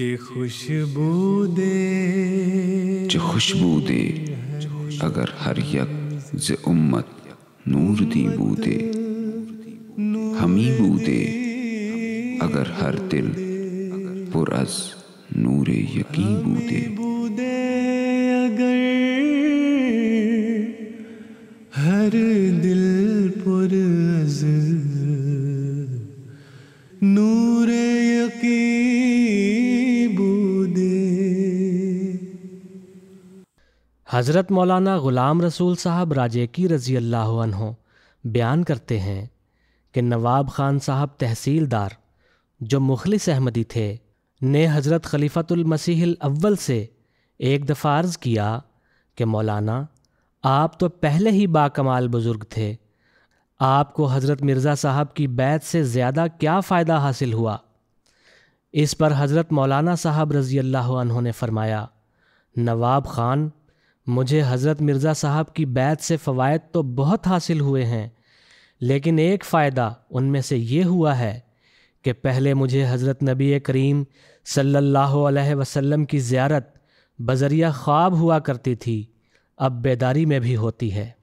जो खुशबू दे अगर हर यक ज उम्मत नूर दी बूदे हमी बूदे अगर हर दिल पुरस नूर यकी बूदे अगर हर दिल पुरस हज़रत मौलाना ग़ुलाम रसूल साहब राजे की रज़ी अल्लाह बयान करते हैं कि नवाब ख़ान साहब तहसीलदार जो मुखलिस अहमदी थे ने हज़रत खलीफतुलमसीहिल अव्वल से एक दफ़ा अर्ज़ किया कि मौलाना आप तो पहले ही बाकमाल बुज़ुर्ग थे आपको हज़रत मिर्ज़ा साहब की बैत से ज़्यादा क्या फ़ायदा हासिल हुआ इस पर हज़रत मौलाना साहब रज़ी अल्लाह ने फ़रमाया नवाब ख़ान मुझे हज़रत मिर्ज़ा साहब की बैत से फ़वाद तो बहुत हासिल हुए हैं लेकिन एक फ़ायदा उनमें से ये हुआ है कि पहले मुझे हज़रत नबी करीम सल्लल्लाहु अलैहि वसल्लम की ज़्यारत बज़रिया ख्वाब हुआ करती थी अब बेदारी में भी होती है